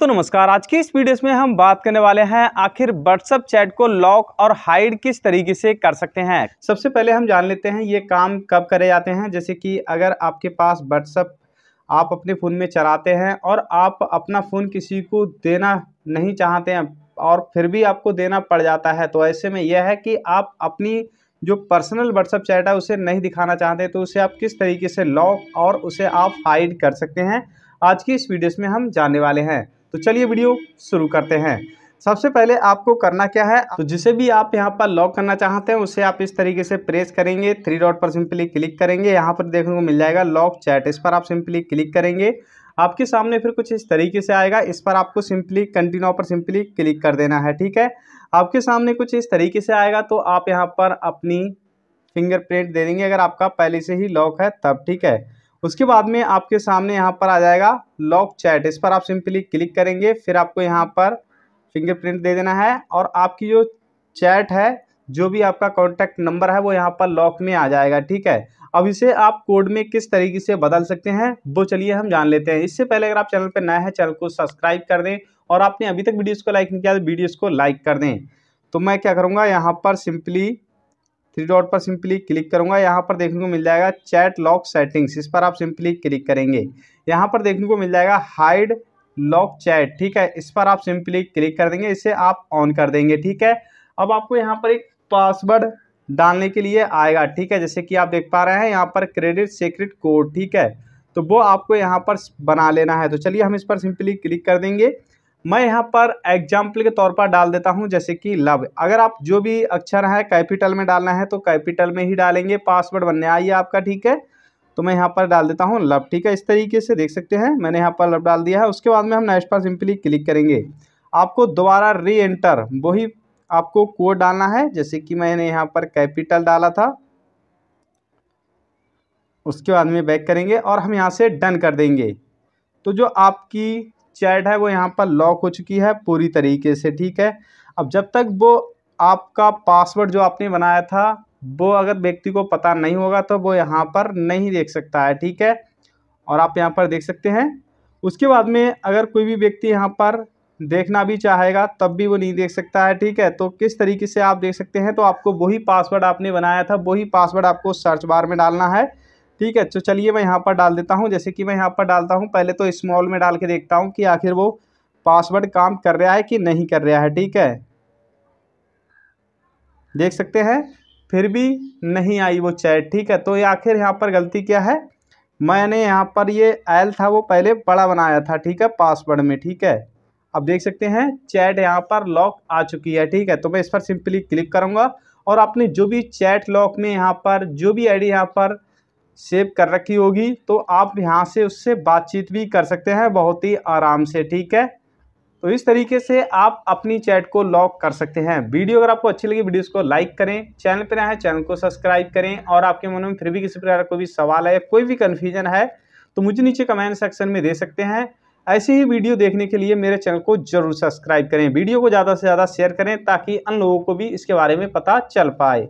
तो नमस्कार आज की इस वीडियो में हम बात करने वाले हैं आखिर व्हाट्सअप चैट को लॉक और हाइड किस तरीके से कर सकते हैं सबसे पहले हम जान लेते हैं ये काम कब करे जाते हैं जैसे कि अगर आपके पास व्हाट्सअप आप अपने फ़ोन में चलाते हैं और आप अपना फ़ोन किसी को देना नहीं चाहते हैं और फिर भी आपको देना पड़ जाता है तो ऐसे में यह है कि आप अपनी जो पर्सनल व्हाट्सअप चैट है उसे नहीं दिखाना चाहते तो उसे आप किस तरीके से लॉक और उसे आप हाइड कर सकते हैं आज की इस वीडियोस में हम जानने वाले हैं तो चलिए वीडियो शुरू करते हैं सबसे पहले आपको करना क्या है तो जिसे भी आप यहाँ पर लॉक करना चाहते हैं उसे आप इस तरीके से प्रेस करेंगे थ्री डॉट पर सिंपली क्लिक करेंगे यहाँ पर देखने को मिल जाएगा लॉक चैट इस पर आप सिंपली क्लिक करेंगे आपके सामने फिर कुछ इस तरीके से आएगा इस पर आपको सिंपली कंटिन्यू पर सिंपली क्लिक कर देना है ठीक है आपके सामने कुछ इस तरीके से आएगा तो आप यहाँ पर अपनी फिंगरप्रिंट दे देंगे अगर आपका पहले से ही लॉक है तब ठीक है उसके बाद में आपके सामने यहाँ पर आ जाएगा लॉक चैट इस पर आप सिंपली क्लिक करेंगे फिर आपको यहाँ पर फिंगरप्रिंट दे देना है और आपकी जो चैट है जो भी आपका कॉन्टैक्ट नंबर है वो यहाँ पर लॉक में आ जाएगा ठीक है अब इसे आप कोड में किस तरीके से बदल सकते हैं वो चलिए हम जान लेते हैं इससे पहले अगर आप चैनल पर नए हैं चैनल को सब्सक्राइब कर दें और आपने अभी तक वीडियोज़ को लाइक नहीं किया तो वीडियोज़ को लाइक कर दें तो मैं क्या करूँगा यहाँ पर सिंपली थ्री डॉट पर सिंपली क्लिक करूंगा यहाँ पर देखने को मिल जाएगा चैट लॉक सेटिंग्स इस पर आप सिंपली क्लिक करेंगे यहाँ पर देखने को मिल जाएगा हाइड लॉक चैट ठीक है इस पर आप सिंपली क्लिक कर देंगे इसे आप ऑन कर देंगे ठीक है अब आपको यहाँ पर एक पासवर्ड डालने के लिए आएगा ठीक है जैसे कि आप देख पा रहे हैं यहाँ पर क्रेडिट सीक्रेट कोड ठीक है तो वो आपको यहाँ पर बना लेना है तो चलिए हम इस पर सिंपली क्लिक कर देंगे मैं यहाँ पर एग्जाम्पल के तौर पर डाल देता हूँ जैसे कि लव अगर आप जो भी अक्षर है कैपिटल में डालना है तो कैपिटल में ही डालेंगे पासवर्ड बनने आइए आपका ठीक है तो मैं यहाँ पर डाल देता हूँ लव ठीक है इस तरीके से देख सकते हैं मैंने यहाँ पर लव डाल दिया है उसके बाद में हम नेक्स्ट पर सिंपली क्लिक करेंगे आपको दोबारा री एंटर वही आपको कोड डालना है जैसे कि मैंने यहाँ पर कैपिटल डाला था उसके बाद में बैक करेंगे और हम यहाँ से डन कर देंगे तो जो आपकी चैट है वो यहाँ पर लॉक हो चुकी है पूरी तरीके से ठीक है अब जब तक वो आपका पासवर्ड जो आपने बनाया था वो अगर व्यक्ति को पता नहीं होगा तो वो यहाँ पर नहीं देख सकता है ठीक है और आप यहाँ पर देख सकते हैं उसके बाद में अगर कोई भी व्यक्ति यहाँ पर देखना भी चाहेगा तब भी वो नहीं देख सकता है ठीक है तो किस तरीके से आप देख सकते हैं तो आपको वही पासवर्ड आपने बनाया था वही पासवर्ड आपको सर्च बार में डालना है ठीक है तो चलिए मैं यहाँ पर डाल देता हूँ जैसे कि मैं यहाँ पर डालता हूँ पहले तो स्मॉल में डाल के देखता हूँ कि आखिर वो पासवर्ड काम कर रहा है कि नहीं कर रहा है ठीक है देख सकते हैं फिर भी नहीं आई वो चैट ठीक है तो ये आखिर यहाँ पर गलती क्या है मैंने यहाँ पर ये एल था वो पहले बड़ा बनाया था ठीक है पासवर्ड में ठीक है अब देख सकते हैं चैट यहाँ पर लॉक आ चुकी है ठीक है तो मैं इस पर सिंपली क्लिक करूँगा और आपने जो भी चैट लॉक में यहाँ पर जो भी आईडी यहाँ पर सेव कर रखी होगी तो आप यहाँ से उससे बातचीत भी कर सकते हैं बहुत ही आराम से ठीक है तो इस तरीके से आप अपनी चैट को लॉक कर सकते हैं वीडियो अगर आपको अच्छी लगी वीडियो को लाइक करें चैनल पर आए चैनल को सब्सक्राइब करें और आपके मन में फिर भी किसी प्रकार कोई भी सवाल है कोई भी कन्फ्यूजन है तो मुझे नीचे कमेंट सेक्शन में दे सकते हैं ऐसी ही वीडियो देखने के लिए मेरे चैनल को जरूर सब्सक्राइब करें वीडियो को ज़्यादा से ज़्यादा शेयर करें ताकि अन्य लोगों को भी इसके बारे में पता चल पाए